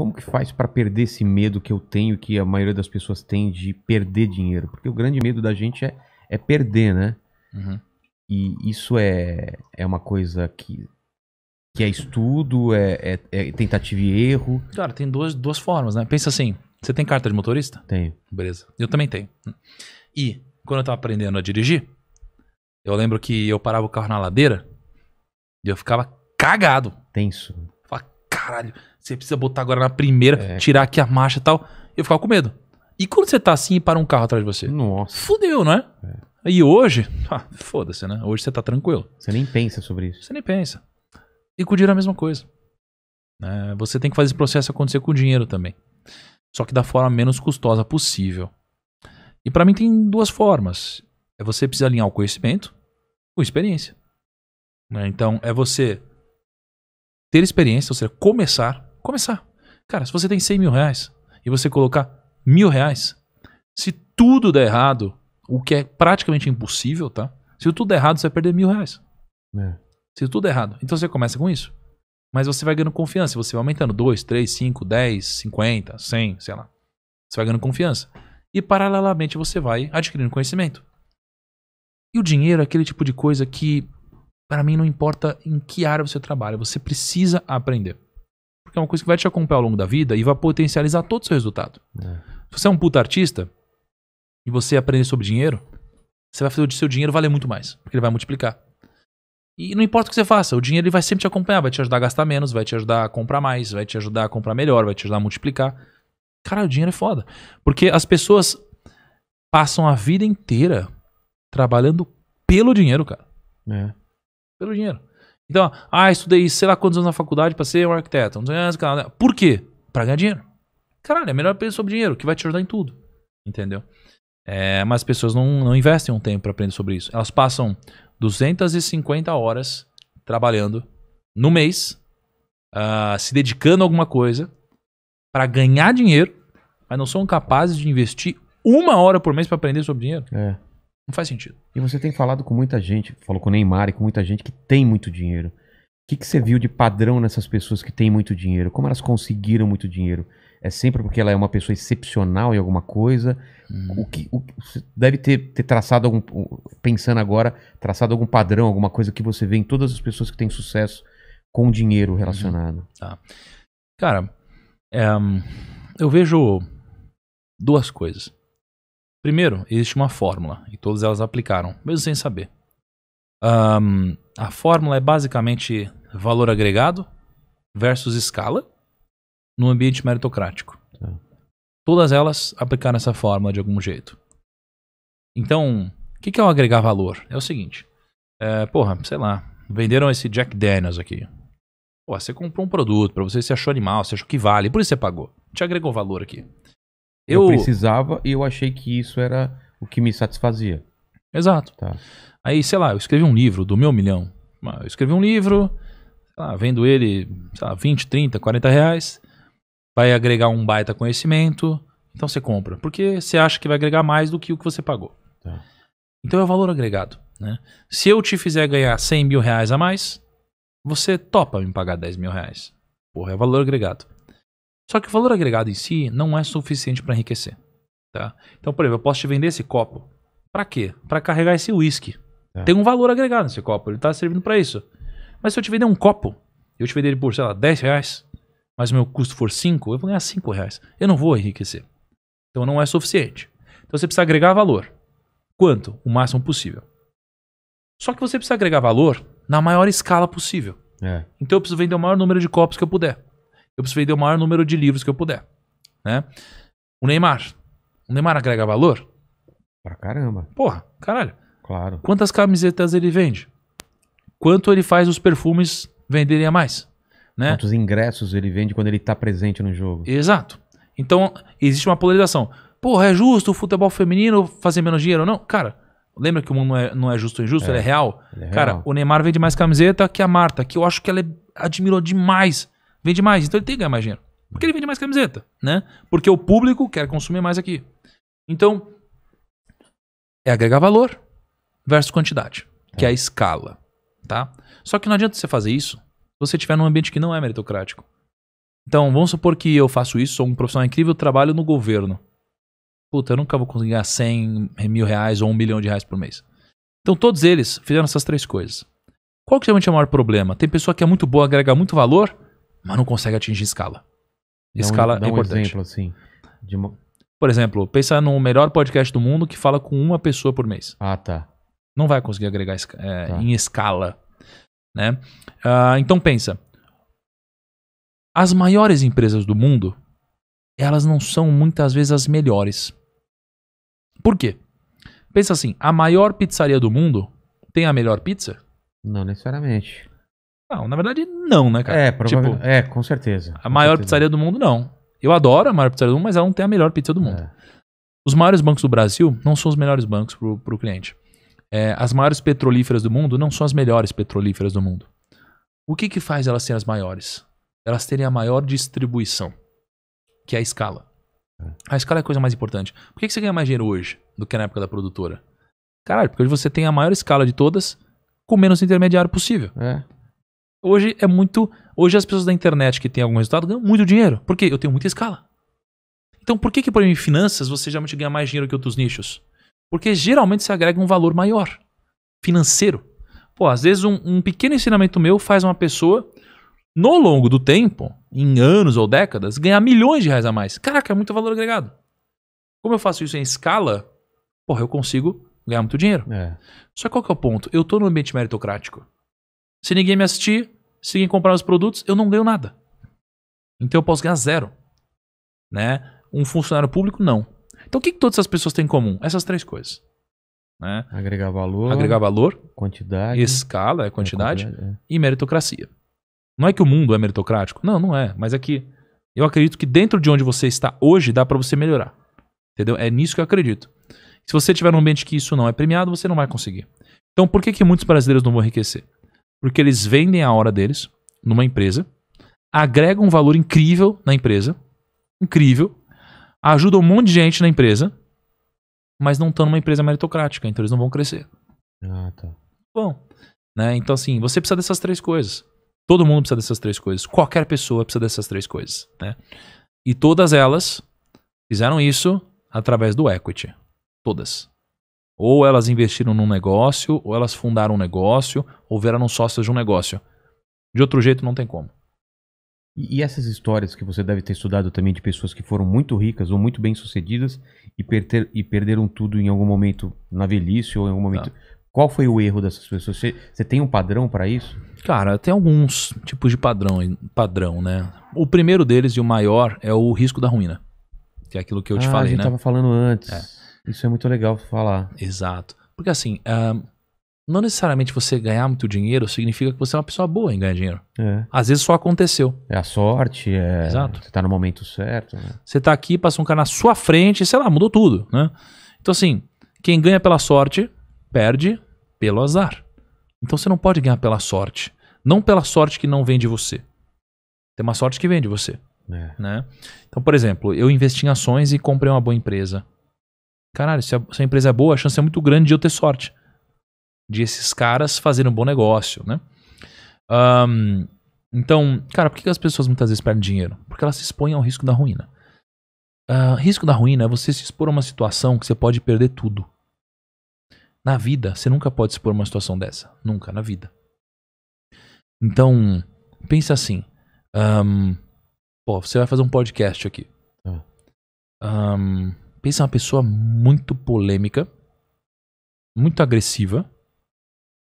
Como que faz para perder esse medo que eu tenho, que a maioria das pessoas tem de perder dinheiro? Porque o grande medo da gente é, é perder, né? Uhum. E isso é, é uma coisa que, que é estudo, é, é, é tentativa e erro. Cara, tem duas, duas formas, né? Pensa assim, você tem carta de motorista? Tenho. Beleza. Eu também tenho. E quando eu tava aprendendo a dirigir, eu lembro que eu parava o carro na ladeira e eu ficava cagado. Tenso caralho, você precisa botar agora na primeira, é. tirar aqui a marcha e tal. Eu ficava com medo. E quando você tá assim e para um carro atrás de você? Nossa. Fudeu, não é? é. E hoje, ah, foda-se, né? Hoje você tá tranquilo. Você nem pensa sobre isso. Você nem pensa. E com o dinheiro é a mesma coisa. É, você tem que fazer esse processo acontecer com o dinheiro também. Só que da forma menos custosa possível. E para mim tem duas formas. É você precisa alinhar o conhecimento com a experiência. Né? Então, é você ter experiência, ou seja, começar. Começar. Cara, se você tem 100 mil reais e você colocar mil reais, se tudo der errado, o que é praticamente impossível, tá? Se tudo der errado, você vai perder mil reais. É. Se tudo der errado. Então você começa com isso. Mas você vai ganhando confiança. Você vai aumentando 2, 3, 5, 10, 50, 100, sei lá. Você vai ganhando confiança. E paralelamente você vai adquirindo conhecimento. E o dinheiro é aquele tipo de coisa que para mim, não importa em que área você trabalha, você precisa aprender. Porque é uma coisa que vai te acompanhar ao longo da vida e vai potencializar todo o seu resultado. É. Se você é um puta artista e você aprender sobre dinheiro, você vai fazer o seu dinheiro valer muito mais, porque ele vai multiplicar. E não importa o que você faça, o dinheiro ele vai sempre te acompanhar, vai te ajudar a gastar menos, vai te ajudar a comprar mais, vai te ajudar a comprar melhor, vai te ajudar a multiplicar. Cara, o dinheiro é foda. Porque as pessoas passam a vida inteira trabalhando pelo dinheiro, cara. É. Pelo dinheiro. Então, ah, estudei sei lá quantos anos na faculdade para ser um arquiteto. Né. Por quê? Pra ganhar dinheiro. Caralho, é melhor aprender sobre dinheiro, que vai te ajudar em tudo. Entendeu? É, mas as pessoas não, não investem um tempo para aprender sobre isso. Elas passam 250 horas trabalhando no mês, uh, se dedicando a alguma coisa, para ganhar dinheiro, mas não são capazes de investir uma hora por mês para aprender sobre dinheiro. É. Não faz sentido. E você tem falado com muita gente, falou com o Neymar e com muita gente que tem muito dinheiro. O que, que você viu de padrão nessas pessoas que têm muito dinheiro? Como elas conseguiram muito dinheiro? É sempre porque ela é uma pessoa excepcional em alguma coisa? Hum. O que o, deve ter, ter traçado algum, pensando agora, traçado algum padrão, alguma coisa que você vê em todas as pessoas que têm sucesso com dinheiro uhum. relacionado? Tá. Cara, é, eu vejo duas coisas. Primeiro, existe uma fórmula e todas elas aplicaram, mesmo sem saber. Um, a fórmula é basicamente valor agregado versus escala no ambiente meritocrático. Tá. Todas elas aplicaram essa fórmula de algum jeito. Então, o que, que é o agregar valor? É o seguinte: é, porra, sei lá, venderam esse Jack Daniels aqui. Pô, você comprou um produto, para você, você achou animal, você achou que vale, por isso você pagou. Te agregou valor aqui. Eu, eu precisava e eu achei que isso era o que me satisfazia. Exato. Tá. Aí, sei lá, eu escrevi um livro do meu milhão. Eu escrevi um livro, lá, vendo ele, sei lá, 20, 30, 40 reais. Vai agregar um baita conhecimento. Então você compra. Porque você acha que vai agregar mais do que o que você pagou. Tá. Então é o valor agregado. Né? Se eu te fizer ganhar 100 mil reais a mais, você topa me pagar 10 mil reais. Porra, é valor agregado. Só que o valor agregado em si não é suficiente para enriquecer. Tá? Então, por exemplo, eu posso te vender esse copo. Para quê? Para carregar esse uísque. É. Tem um valor agregado nesse copo, ele está servindo para isso. Mas se eu te vender um copo, eu te vender ele por, sei lá, 10 reais, mas o meu custo for 5, eu vou ganhar 5 reais. Eu não vou enriquecer. Então não é suficiente. Então você precisa agregar valor. Quanto? O máximo possível. Só que você precisa agregar valor na maior escala possível. É. Então eu preciso vender o maior número de copos que eu puder eu preciso vender o maior número de livros que eu puder. Né? O Neymar. O Neymar agrega valor? Pra caramba. Porra, caralho. Claro. Quantas camisetas ele vende? Quanto ele faz os perfumes venderem a mais? Né? Quantos ingressos ele vende quando ele está presente no jogo? Exato. Então, existe uma polarização. Porra, é justo o futebol feminino fazer menos dinheiro? ou Não, cara. Lembra que o mundo não é, não é justo ou injusto? É, ele, é ele, é real. Cara, o Neymar vende mais camiseta que a Marta, que eu acho que ela é- admirou demais vende mais, então ele tem que ganhar mais dinheiro. Porque ele vende mais camiseta, né? Porque o público quer consumir mais aqui. Então, é agregar valor versus quantidade, que é a escala, tá? Só que não adianta você fazer isso se você estiver num ambiente que não é meritocrático. Então, vamos supor que eu faço isso, sou um profissional incrível, trabalho no governo. Puta, eu nunca vou conseguir ganhar 100 mil reais ou um milhão de reais por mês. Então, todos eles fizeram essas três coisas. Qual que realmente é o maior problema? Tem pessoa que é muito boa, agrega muito valor, mas não consegue atingir escala. Escala dá é um, dá é importante. Um exemplo, assim, de uma... Por exemplo, pensa no melhor podcast do mundo que fala com uma pessoa por mês. Ah, tá. Não vai conseguir agregar é, tá. em escala. Né? Uh, então pensa. As maiores empresas do mundo, elas não são muitas vezes as melhores. Por quê? Pensa assim, a maior pizzaria do mundo tem a melhor pizza? Não necessariamente. Não, na verdade, não, né, cara? É, provavelmente. Tipo, é, com certeza. A maior certeza. pizzaria do mundo, não. Eu adoro a maior pizzaria do mundo, mas ela não tem a melhor pizza do mundo. É. Os maiores bancos do Brasil não são os melhores bancos pro cliente. É, as maiores petrolíferas do mundo não são as melhores petrolíferas do mundo. O que, que faz elas serem as maiores? Elas terem a maior distribuição, que é a escala. É. A escala é a coisa mais importante. Por que, que você ganha mais dinheiro hoje do que na época da produtora? Caralho, porque hoje você tem a maior escala de todas com o menos intermediário possível. É. Hoje é muito. Hoje as pessoas da internet que têm algum resultado ganham muito dinheiro. Por quê? Eu tenho muita escala. Então por que, que por exemplo, em finanças você geralmente ganha mais dinheiro que outros nichos? Porque geralmente se agrega um valor maior financeiro. Pô, às vezes um, um pequeno ensinamento meu faz uma pessoa, no longo do tempo, em anos ou décadas, ganhar milhões de reais a mais. Caraca, é muito valor agregado. Como eu faço isso em escala, porra, eu consigo ganhar muito dinheiro. É. Só qual que é o ponto? Eu estou no ambiente meritocrático. Se ninguém me assistir, se ninguém comprar os produtos, eu não ganho nada. Então eu posso ganhar zero. Né? Um funcionário público, não. Então o que, que todas essas pessoas têm em comum? Essas três coisas. Né? Agregar valor. Agregar valor. Quantidade. Escala, é, é quantidade. É quantidade é. E meritocracia. Não é que o mundo é meritocrático. Não, não é. Mas é que eu acredito que dentro de onde você está hoje, dá para você melhorar. Entendeu? É nisso que eu acredito. Se você tiver um ambiente que isso não é premiado, você não vai conseguir. Então por que, que muitos brasileiros não vão enriquecer? porque eles vendem a hora deles numa empresa, agregam um valor incrível na empresa, incrível, ajudam um monte de gente na empresa, mas não estão numa empresa meritocrática, então eles não vão crescer. Ah, tá. Bom, né? Então assim, você precisa dessas três coisas. Todo mundo precisa dessas três coisas. Qualquer pessoa precisa dessas três coisas, né? E todas elas fizeram isso através do equity. Todas. Ou elas investiram num negócio, ou elas fundaram um negócio, ou viraram sócias de um negócio. De outro jeito não tem como. E essas histórias que você deve ter estudado também de pessoas que foram muito ricas ou muito bem sucedidas e, e perderam tudo em algum momento na velhice ou em algum momento. Tá. Qual foi o erro dessas pessoas? Você, você tem um padrão para isso? Cara, tem alguns tipos de padrão, padrão, né? O primeiro deles e o maior é o risco da ruína, que é aquilo que eu te ah, falei, a gente né? Tava falando antes. É. Isso é muito legal falar. Exato. Porque assim, não necessariamente você ganhar muito dinheiro significa que você é uma pessoa boa em ganhar dinheiro. É. Às vezes só aconteceu. É a sorte, é. Exato. Você tá no momento certo. Né? Você tá aqui, passa um cara na sua frente, sei lá, mudou tudo, né? Então assim, quem ganha pela sorte, perde pelo azar. Então você não pode ganhar pela sorte. Não pela sorte que não vem de você. Tem uma sorte que vem de você. É. Né? Então, por exemplo, eu investi em ações e comprei uma boa empresa caralho, se a, se a, empresa é boa, a chance é muito grande de eu ter sorte. De esses caras fazerem um bom negócio, né? Um, então, cara, por que as pessoas muitas vezes perdem dinheiro? Porque elas se expõem ao risco da ruína. Uh, risco da ruína é você se expor a uma situação que você pode perder tudo. Na vida, você nunca pode se expor a uma situação dessa. Nunca, na vida. Então, pensa assim. Um, pô, você vai fazer um podcast aqui. Um, ah. Pensa uma pessoa muito polêmica, muito agressiva,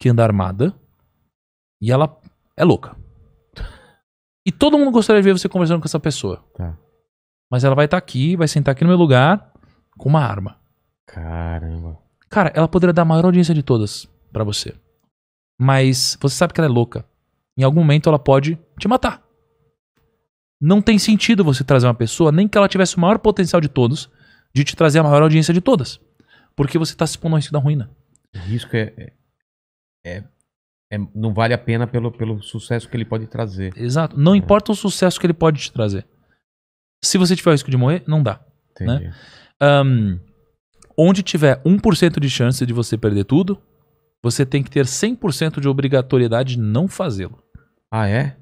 que anda armada e ela é louca. E todo mundo gostaria de ver você conversando com essa pessoa. Tá. Mas ela vai estar tá aqui, vai sentar aqui no meu lugar com uma arma. Caramba. Cara, ela poderia dar a maior audiência de todas para você. Mas você sabe que ela é louca. Em algum momento ela pode te matar. Não tem sentido você trazer uma pessoa, nem que ela tivesse o maior potencial de todos, de te trazer a maior audiência de todas. Porque você está se expondo ao risco da ruína. O risco é, é, é, é, não vale a pena pelo, pelo sucesso que ele pode trazer. Exato. Não é. importa o sucesso que ele pode te trazer. Se você tiver o risco de morrer, não dá. Né? Entendi. Né? Um, onde tiver 1% de chance de você perder tudo, você tem que ter 100% de obrigatoriedade de não fazê-lo. Ah, é?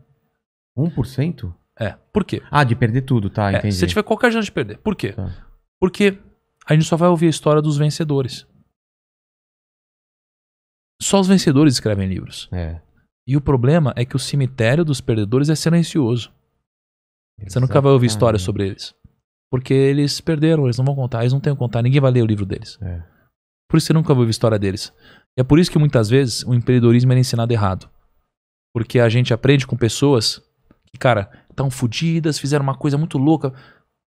1%? É. Por quê? Ah, de perder tudo, tá, é, entendi. tiver qualquer chance de perder. Por quê? Tá. Porque a gente só vai ouvir a história dos vencedores. Só os vencedores escrevem livros. É. E o problema é que o cemitério dos perdedores é silencioso. Exatamente. Você nunca vai ouvir história sobre eles. Porque eles perderam, eles não vão contar, eles não têm o contar, ninguém vai ler o livro deles. É. Por isso você nunca vai ouvir história deles. E é por isso que muitas vezes o empreendedorismo é ensinado errado. Porque a gente aprende com pessoas que, cara, estão fodidas, fizeram uma coisa muito louca.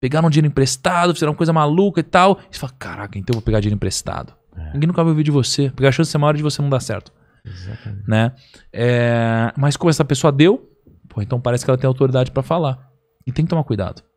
Pegaram dinheiro emprestado, fizeram coisa maluca e tal. E você fala, caraca, então eu vou pegar dinheiro emprestado. É. Ninguém nunca vai ouvir de você, porque a chance é maior de você não dar certo. Exatamente. Né? É, mas como essa pessoa deu, pô, então parece que ela tem autoridade para falar. E tem que tomar cuidado.